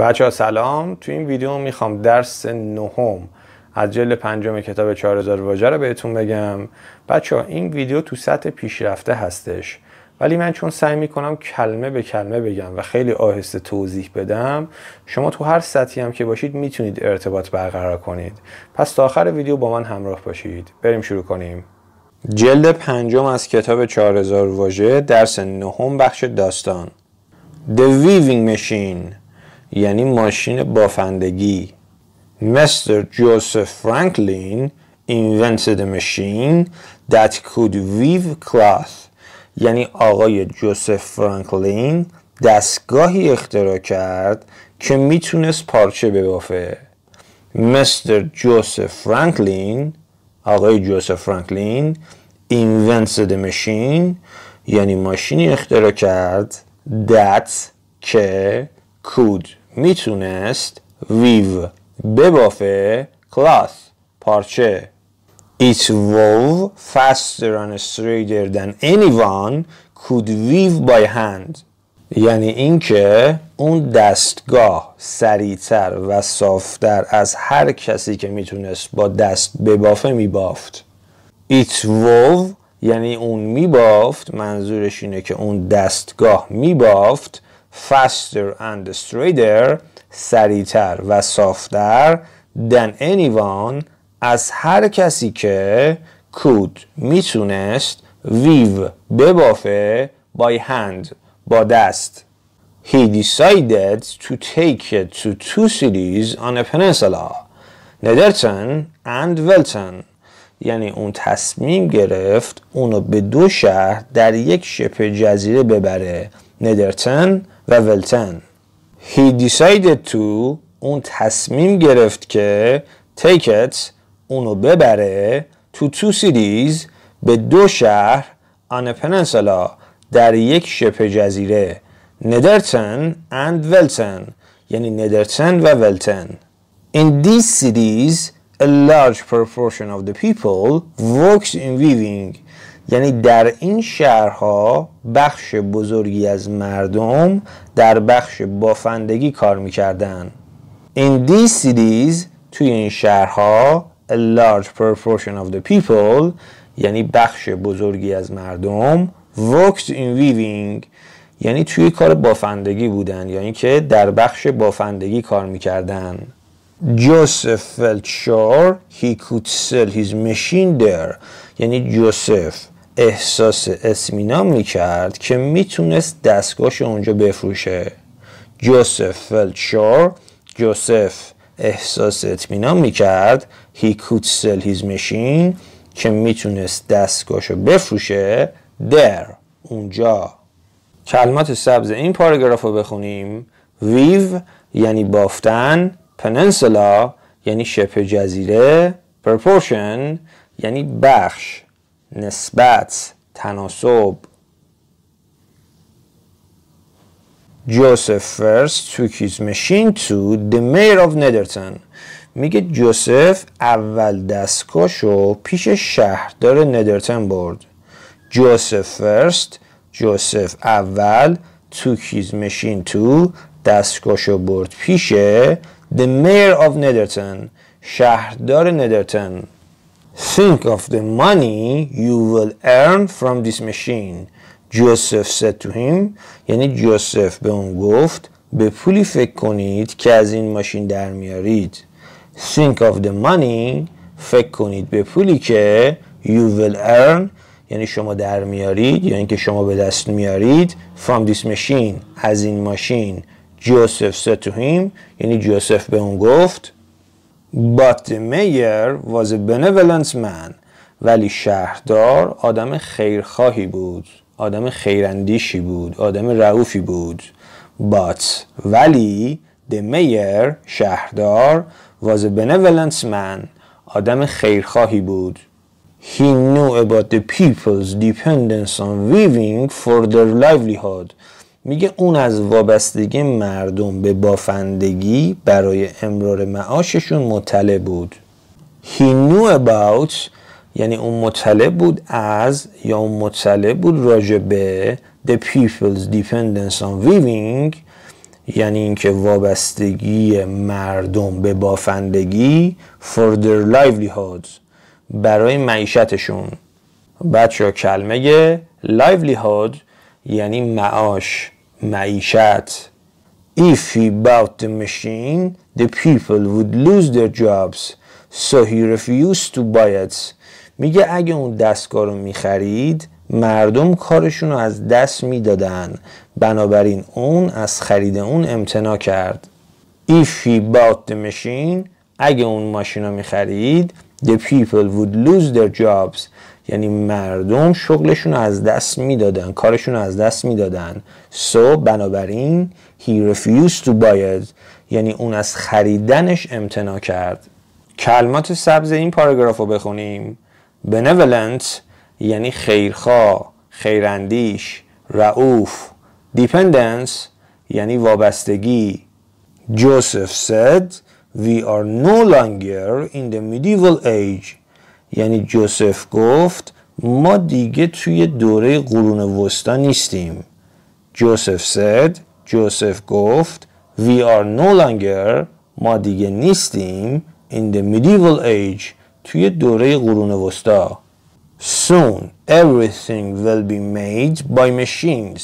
بچه ها سلام تو این ویدیو میخوام درس نهم از جل پنجم کتاب 4000 واژه رو بهتون بگم بچه ها این ویدیو تو سطح پیشرفته هستش ولی من چون سعی میکنم کلمه به کلمه بگم و خیلی آهسته توضیح بدم شما تو هر سطحی هم که باشید میتونید ارتباط برقرار کنید پس تا آخر ویدیو با من همراه باشید بریم شروع کنیم جلد پنجم از کتاب 4000 واژه درس نهم بخش داستان The Weaving Machine یعنی ماشین بافندگی مستر جوزف فرانکلین invented a machine that could weave یعنی آقای جوزف فرانکلین دستگاهی اختراع کرد که میتونست پارچه ببافه مستر جوزف فرانکلین آقای جوزف فرانکلین invented a یعنی ماشینی اختراع کرد that که کود. میتونست ویو ببافه کلاس پارچه It wove faster than anyone could by hand یعنی اینکه اون دستگاه سریعتر و صافتر از هر کسی که میتونست با دست ببافه میبافت It wove یعنی اون میبافت منظورش اینه که اون دستگاه میبافت faster and straighter سریعتر و صافتر than anyone از هر کسی که could میتونست weave ببافه by hand با دست He decided to take it to two cities on a peninsula netherton and welton یعنی اون تصمیم گرفت اونو به دو شهر در یک شبه جزیره ببره ندرتن و ولتن He decided to اون تصمیم گرفت که take اونو ببره تو تو cities به دو شهر آن a در یک شبه جزیره ندرتن and ولتن یعنی ندرتن و ولتن In these cities a large proportion of the people works in weaving یعنی در این شهرها بخش بزرگی از مردم در بخش بافندگی کار میکردن In these cities توی این شهرها a large proportion of the people یعنی بخش بزرگی از مردم worked in weaving یعنی توی کار بافندگی بودن یعنی که در بخش بافندگی کار میکردن Joseph felt sure he could sell his machine there یعنی جوسف احساس می میکرد که میتونست دستگاهش اونجا بفروشه جوسف فلشور جوسف احساس اطمینان میکرد he could sell his machine که میتونست دستگاهشو بفروشه در اونجا کلمات سبز این پاراگراف رو بخونیم ویو یعنی بافتن پننسلا یعنی شبه جزیره پرپورشن یعنی بخش نسبت تناسب جوزف فرست کیز مشین تو the mayor of Netherton میگه جوزف اول دستکاشو پیش شهردار ندرتن برد جوزف فرست جوزف اول کیز مشین تو دستکشو برد پیش the mayor of Netherton شهردار ندرتن Think of the money you will earn from this machine. Joseph said to him. یعنی جوسف به اون گفت به پولی فکر کنید که از این ماشین در میارید. Think of the money. فکر کنید به پولی که you will earn یعنی شما در میارید یا اینکه شما به دست میارید from this machine از این ماشین. Joseph said to him. یعنی جوسف به اون گفت But the mayor was a benevolent man. ولی شهردار آدم خیرخواهی بود. آدم خیراندیشی بود. آدم رعوفی بود. But ولی the mayor شهردار was a benevolent man. آدم خیرخواهی بود. He knew about the people's dependence on weaving for their livelihood. میگه اون از وابستگی مردم به بافندگی برای امرار معاششون مطلع بود He knew about یعنی اون مطلع بود از یا اون مطلع بود راجع به The people's dependence on weaving یعنی اینکه وابستگی مردم به بافندگی for their livelihoods برای معیشتشون بچه کلمه livelihood یعنی معاش معیشت If he bought the machine, the people would lose their jobs. So he refused to buy it. میگه اگه اون دستگاه رو میخرید مردم کارشون رو از دست میدادن بنابراین اون از خرید اون امتنا کرد If he bought the machine اگه اون ماشین رو میخرید The people would lose their jobs یعنی مردم شغلشون از دست میدادن کارشون از دست میدادن سو so, بنابراین he refused to buy it یعنی اون از خریدنش امتناع کرد کلمات سبز این پاراگراف رو بخونیم benevolent یعنی خیرخواه خیراندیش رعوف دیپندنس یعنی وابستگی جوزف said we are no longer in the medieval age یعنی جوزف گفت ما دیگه توی دوره قرون وسطا نیستیم جوزف said جوزف گفت we are no longer ما دیگه نیستیم in the medieval age توی دوره قرون وسطا soon everything will be made by machines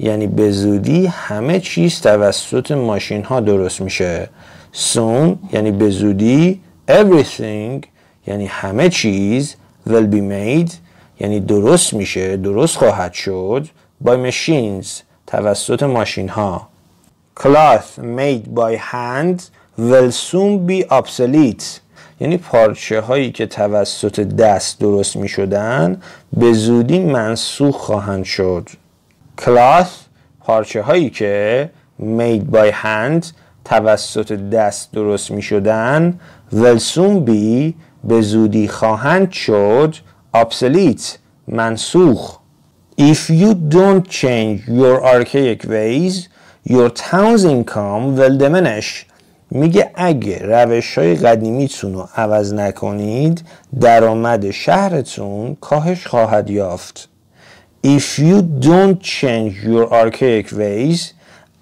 یعنی به زودی همه چیز توسط ماشین ها درست میشه soon یعنی به زودی everything یعنی همه چیز will be made یعنی درست میشه درست خواهد شد by machines توسط ماشین ها cloth made by hand will soon be obsolete یعنی پارچه هایی که توسط دست درست می شدن به زودی منسوخ خواهند شد cloth پارچه هایی که made by hand توسط دست درست می شدن will soon be به زودی خواهند شد obsolete منسوخ If you don't change your archaic ways your town's income will diminish میگه اگه روش های قدیمیتون رو عوض نکنید درآمد شهرتون کاهش خواهد یافت If you don't change your archaic ways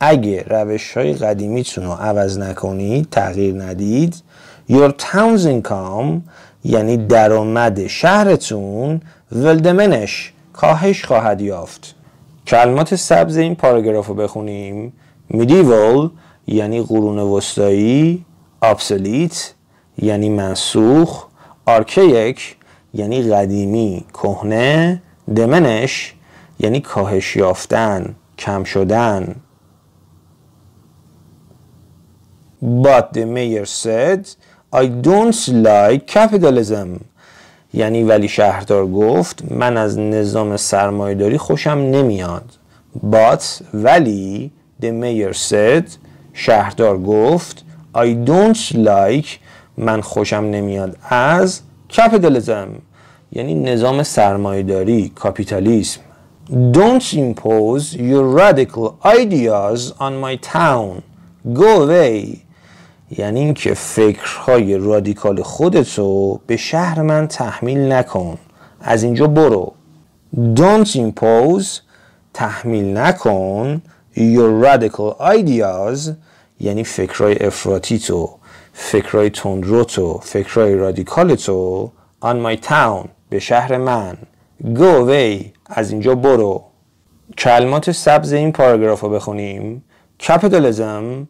اگه روش های قدیمیتون رو عوض نکنید تغییر ندید Your town's income یعنی درآمد شهرتون diminish. کاهش خواهد یافت کلمات سبز این پاراگراف رو بخونیم medieval یعنی قرون وسطایی obsolete یعنی منسوخ Archaic یعنی قدیمی کهنه دمنش یعنی کاهش یافتن کم شدن But the mayor said I don't like capitalism یعنی ولی شهردار گفت من از نظام سرمایهداری خوشم نمیاد but ولی the mayor said شهردار گفت I don't like من خوشم نمیاد از capitalism یعنی نظام سرمایهداری کاپیتالیسم Don't impose your radical ideas on my town. Go away. یعنی اینکه فکرهای رادیکال خودتو به شهر من تحمیل نکن از اینجا برو Don't impose تحمیل نکن Your radical ideas یعنی فکرهای افراطی تو فکرهای تندرو تو فکرهای رادیکال تو On my town به شهر من Go away از اینجا برو کلمات سبز این پاراگراف رو بخونیم Capitalism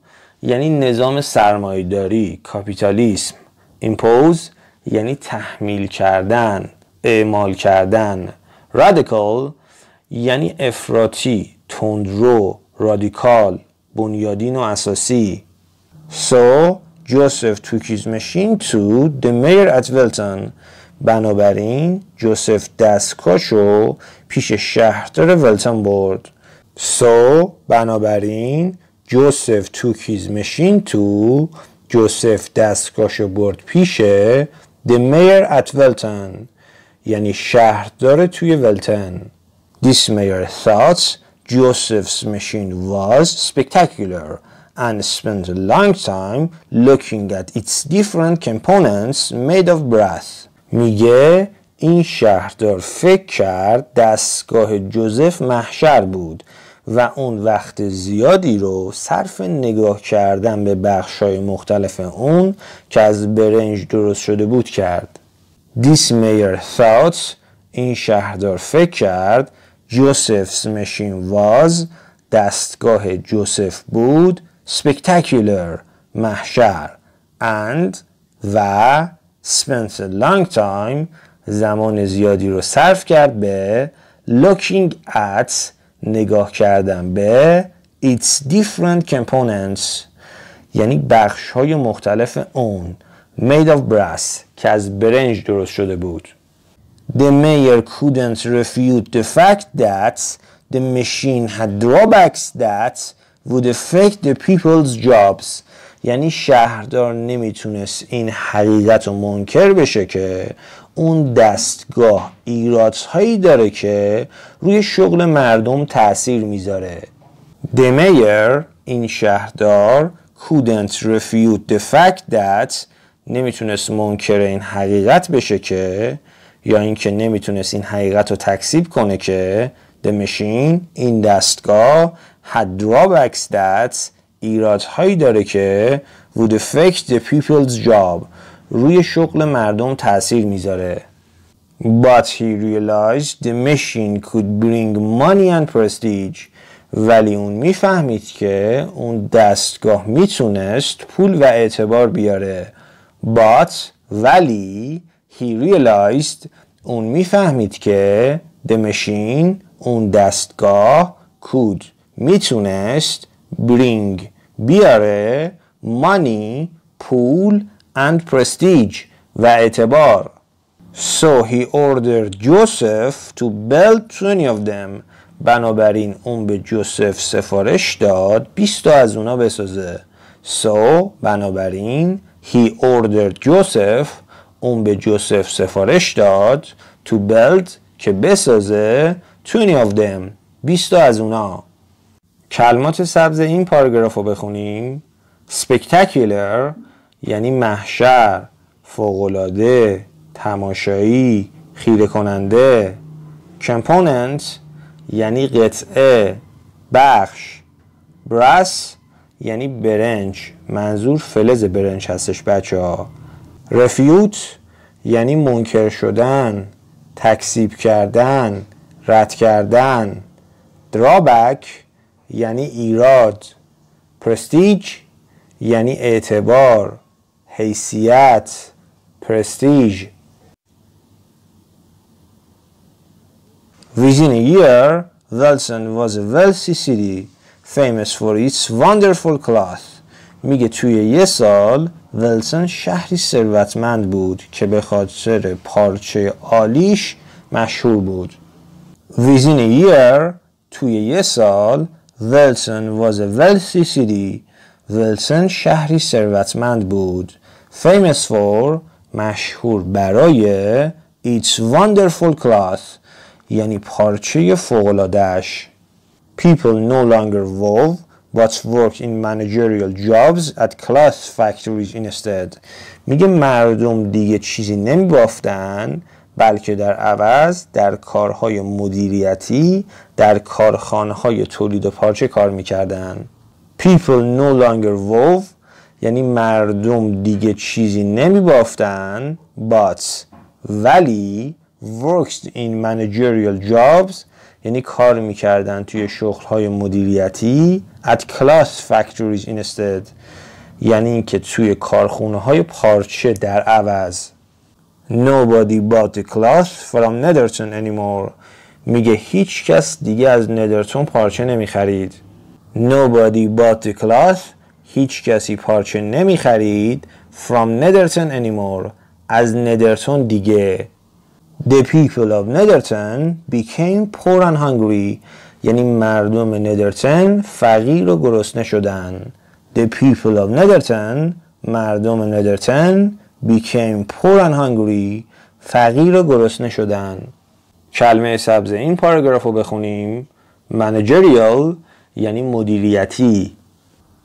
یعنی نظام سرمایداری کاپیتالیسم ایمپوز یعنی تحمیل کردن اعمال کردن رادیکال یعنی افراطی تندرو رادیکال بنیادین و اساسی سو جوزف توکیز مشین تو د میر ات at بنابراین جوسف دستکاشو پیش شهردار ولتون برد So بنابراین Joseph took his machine to Joseph دستگاشو برد پیشه The mayor at Welton یعنی شهردار توی ولتن This mayor thought Joseph's machine was spectacular and spent a long time looking at its different components made of brass میگه این شهردار فکر کرد دستگاه جوزف محشر بود و اون وقت زیادی رو صرف نگاه کردن به های مختلف اون که از برنج درست شده بود کرد This mayor thought این شهردار فکر کرد Joseph's machine واز دستگاه جوسف بود spectacular محشر and و spent a long time زمان زیادی رو صرف کرد به looking at نگاه کردم به its different components یعنی بخش های مختلف اون made of brass که از برنج درست شده بود The mayor couldn't refute the fact that the machine had drawbacks that would affect the people's jobs یعنی شهردار نمیتونست این حقیقت رو منکر بشه که اون دستگاه ایرادهایی داره که روی شغل مردم تاثیر میذاره دمیر این شهردار couldn't refute the fact that نمیتونست منکر این حقیقت بشه که یا اینکه نمیتونست این حقیقت رو تکسیب کنه که the machine این دستگاه had drawbacks that ایرادهایی داره که would affect the people's job روی شغل مردم تاثیر میذاره But he realized the machine could bring money and prestige ولی اون میفهمید که اون دستگاه میتونست پول و اعتبار بیاره But ولی he realized اون میفهمید که the machine اون دستگاه could میتونست bring بیاره money پول and prestige و اعتبار So he ordered Joseph to build 20 of them بنابراین اون به جوسف سفارش داد 20 تا از اونا بسازه So بنابراین he ordered Joseph اون به جوسف سفارش داد to build که بسازه 20 of them 20 تا از اونا کلمات سبز این پاراگراف رو بخونیم spectacular یعنی محشر فوقلاده، تماشایی خیره کننده کمپوننت یعنی قطعه بخش براس یعنی برنج منظور فلز برنج هستش بچه ها رفیوت یعنی منکر شدن تکسیب کردن رد کردن درابک یعنی ایراد پرستیج یعنی اعتبار حیثیت پرستیج Within a year, Velsen was a wealthy city, famous for its wonderful cloth. میگه توی یه سال ولسن شهری ثروتمند بود که به خاطر پارچه عالیش مشهور بود. Within a year, توی یه سال ولسن was a wealthy city. ولسن شهری ثروتمند بود famous for مشهور برای its wonderful cloth یعنی پارچه فوقلادش people no longer wove but work in managerial jobs at cloth factories instead میگه مردم دیگه چیزی نمی بافتن بلکه در عوض در کارهای مدیریتی در کارخانه های تولید و پارچه کار میکردن people no longer wove یعنی مردم دیگه چیزی نمی بافتن but ولی works in managerial jobs یعنی کار میکردن توی شغل های مدیریتی at class factories instead یعنی اینکه توی کارخونه های پارچه در عوض nobody bought the class from Netherton anymore میگه هیچ کس دیگه از ندرتون پارچه نمیخرید nobody bought the class هیچ کسی پارچه نمی خرید from Netherton anymore از ندرتون دیگه The people of Netherton became poor and hungry یعنی مردم ندرتن فقیر و گرسنه شدن The people of Netherton مردم ندرتن became poor and hungry فقیر و گرسنه شدن کلمه سبز این پاراگراف رو بخونیم managerial یعنی مدیریتی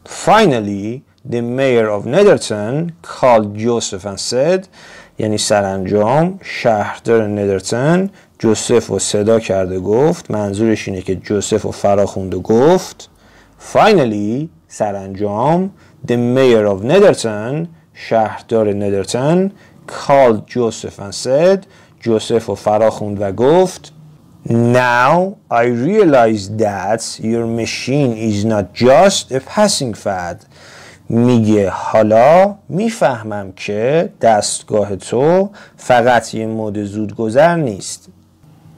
Finally, the mayor of Netherton called Joseph and said یعنی سرانجام شهردار ندرتن جوسف رو صدا کرده گفت منظورش اینه که جوسف رو فراخوند و گفت Finally, سرانجام The mayor of Netherton شهردار ندرتن called Joseph and said جوسف رو فراخوند و گفت Now I realize that your machine is not just a passing fad میگه حالا میفهمم که دستگاه تو فقط یه مد زودگذر نیست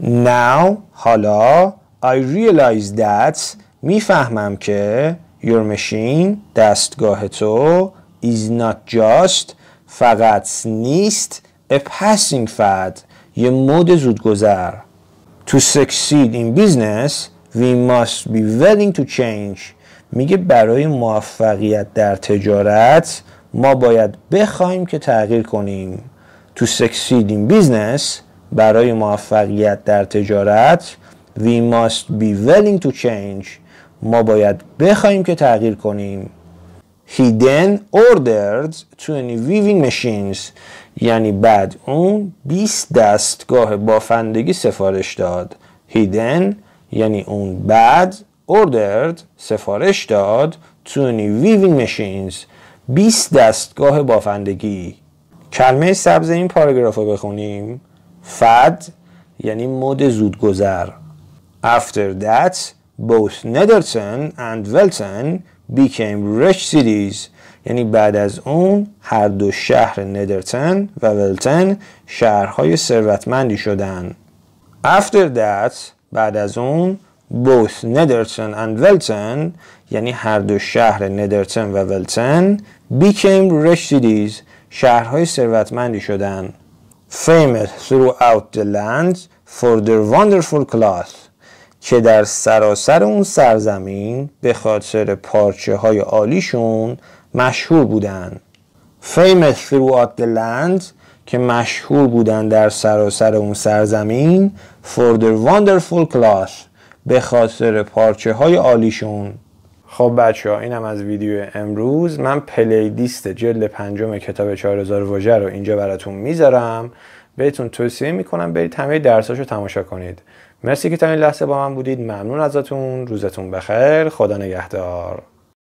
Now حالا I realize that میفهمم که your machine دستگاه تو is not just فقط نیست a passing fad یه مد زودگذر to succeed in business we must be willing to change میگه برای موفقیت در تجارت ما باید بخوایم که تغییر کنیم to succeed in business برای موفقیت در تجارت we must be willing to change ما باید بخوایم که تغییر کنیم He then ordered 20 weaving machines یعنی بعد اون 20 دستگاه بافندگی سفارش داد هیدن یعنی اون بعد اوردرد سفارش داد تونی ویوین machines 20 دستگاه بافندگی کلمه سبز این پاراگراف رو بخونیم فد یعنی مد زودگذر After that both Netherton and Welton became rich cities یعنی بعد از اون هر دو شهر ندرتن و ولتن شهرهای ثروتمندی شدند. After that بعد از اون both ندرتن and ولتن، یعنی هر دو شهر ندرتن و ولتن became rich cities شهرهای ثروتمندی شدند. Famous throughout the land for their wonderful cloth که در سراسر اون سرزمین به خاطر پارچه های عالیشون مشهور بودند famous throughout the land که مشهور بودند در سراسر اون سرزمین for the wonderful class به خاطر پارچه های عالیشون خب بچه ها اینم از ویدیو امروز من پلی لیست جلد پنجم کتاب 4000 واژه رو اینجا براتون میذارم بهتون توصیه میکنم برید همه درساشو رو تماشا کنید مرسی که تا این لحظه با من بودید ممنون ازتون روزتون بخیر خدا نگهدار